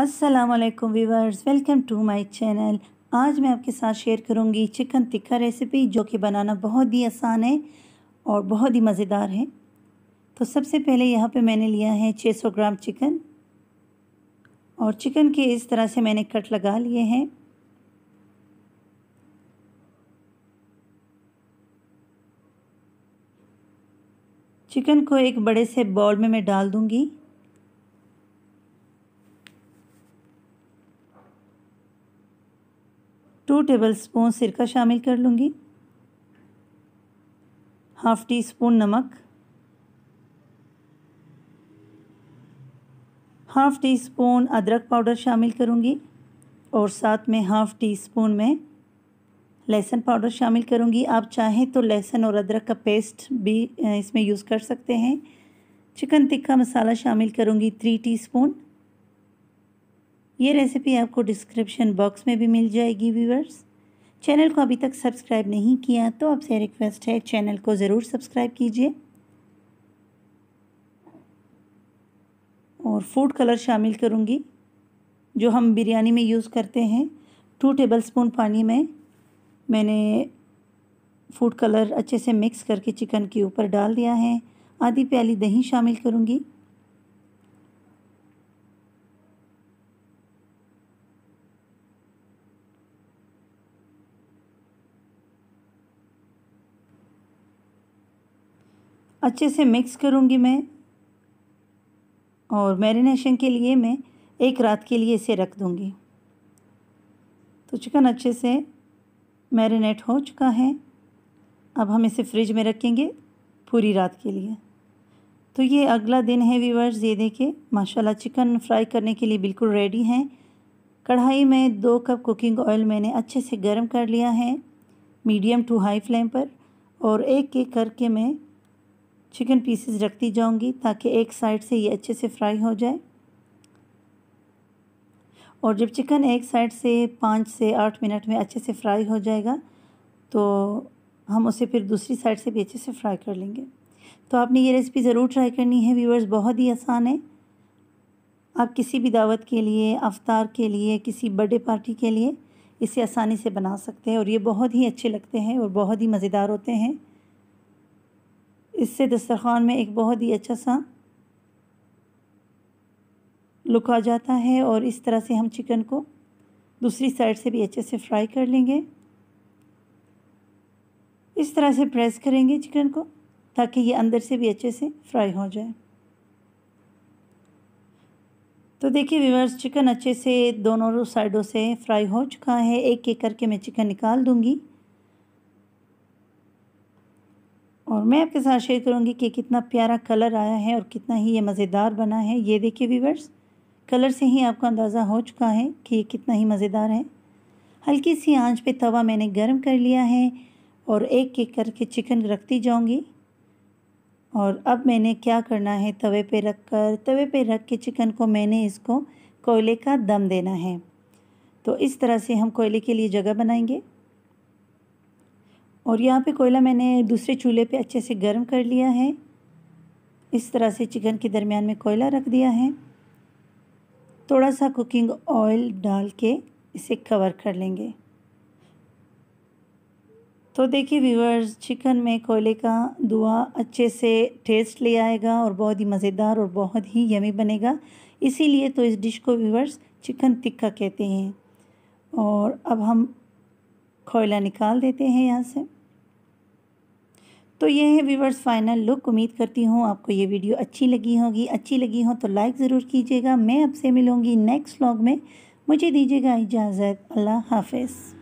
अस्सलाम वालेकुम welcome to my channel आज मैं आपके साथ शेयर करूंगी चिकन टिक्का रेसिपी जो कि बनाना बहुत ही आसान है और बहुत ही मज़ेदार है तो सबसे पहले यहाँ पे मैंने लिया है 600 ग्राम चिकन और चिकन के इस तरह से मैंने कट लगा लिए हैं चिकन को एक बड़े से बॉल में मैं डाल दूँगी टू टेबल स्पून सिरका शामिल कर लूँगी हाफ टी स्पून नमक हाफ टी स्पून अदरक पाउडर शामिल करूँगी और साथ में हाफ टी स्पून में लहसुन पाउडर शामिल करूँगी आप चाहें तो लहसुन और अदरक का पेस्ट भी इसमें यूज़ कर सकते हैं चिकन टिक्का मसाला शामिल करूँगी थ्री टीस्पून ये रेसिपी आपको डिस्क्रिप्शन बॉक्स में भी मिल जाएगी व्यूअर्स चैनल को अभी तक सब्सक्राइब नहीं किया तो आपसे रिक्वेस्ट है चैनल को ज़रूर सब्सक्राइब कीजिए और फूड कलर शामिल करूँगी जो हम बिरयानी में यूज़ करते हैं टू टेबल स्पून पानी में मैंने फूड कलर अच्छे से मिक्स करके चिकन के ऊपर डाल दिया है आधी प्याली दही शामिल करूँगी अच्छे से मिक्स करूँगी मैं और मैरिनेशन के लिए मैं एक रात के लिए इसे रख दूँगी तो चिकन अच्छे से मैरिनेट हो चुका है अब हम इसे फ्रिज में रखेंगे पूरी रात के लिए तो ये अगला दिन है वीवर्स ये देखे माशाल्लाह चिकन फ्राई करने के लिए बिल्कुल रेडी हैं कढ़ाई में दो कप कुकिंग ऑयल मैंने अच्छे से गर्म कर लिया है मीडियम टू हाई फ्लेम पर और एक एक करके मैं चिकन पीसेस रखती जाऊंगी ताकि एक साइड से ये अच्छे से फ्राई हो जाए और जब चिकन एक साइड से पाँच से आठ मिनट में अच्छे से फ्राई हो जाएगा तो हम उसे फिर दूसरी साइड से भी अच्छे से फ्राई कर लेंगे तो आपने ये रेसिपी ज़रूर ट्राई करनी है व्यूवर्स बहुत ही आसान है आप किसी भी दावत के लिए अवतार के लिए किसी बर्थडे पार्टी के लिए इसे आसानी से बना सकते हैं और ये बहुत ही अच्छे लगते हैं और बहुत ही मज़ेदार होते हैं इससे दस्तरखान में एक बहुत ही अच्छा सा लुक आ जाता है और इस तरह से हम चिकन को दूसरी साइड से भी अच्छे से फ्राई कर लेंगे इस तरह से प्रेस करेंगे चिकन को ताकि ये अंदर से भी अच्छे से फ्राई हो जाए तो देखिए व्यूवर्स चिकन अच्छे से दोनों साइडों से फ्राई हो चुका है एक एक करके मैं चिकन निकाल दूँगी और मैं आपके साथ शेयर करूँगी कि कितना प्यारा कलर आया है और कितना ही ये मज़ेदार बना है ये देखिए वीवर्स कलर से ही आपको अंदाज़ा हो चुका है कि ये कितना ही मज़ेदार है हल्की सी आंच पे तवा मैंने गर्म कर लिया है और एक एक करके चिकन रखती जाऊंगी और अब मैंने क्या करना है तवे पे रख कर तवे पे रख के चिकन को मैंने इसको कोयले का दम देना है तो इस तरह से हम कोयले के लिए जगह बनाएंगे और यहाँ पे कोयला मैंने दूसरे चूल्हे पे अच्छे से गर्म कर लिया है इस तरह से चिकन के दरमियान में कोयला रख दिया है थोड़ा सा कुकिंग ऑयल डाल के इसे कवर कर लेंगे तो देखिए व्यूअर्स चिकन में कोयले का दुआ अच्छे से टेस्ट ले आएगा और बहुत ही मज़ेदार और बहुत ही यमी बनेगा इसीलिए तो इस डिश को व्यूअर्स चिकन टिक्का कहते हैं और अब हम कोयला निकाल देते हैं यहाँ से तो ये है व्यूवर्स फाइनल लुक उम्मीद करती हूँ आपको ये वीडियो अच्छी लगी होगी अच्छी लगी हो तो लाइक ज़रूर कीजिएगा मैं आपसे मिलूँगी नेक्स्ट व्लॉग में मुझे दीजिएगा इजाज़त अल्लाह हाफिज़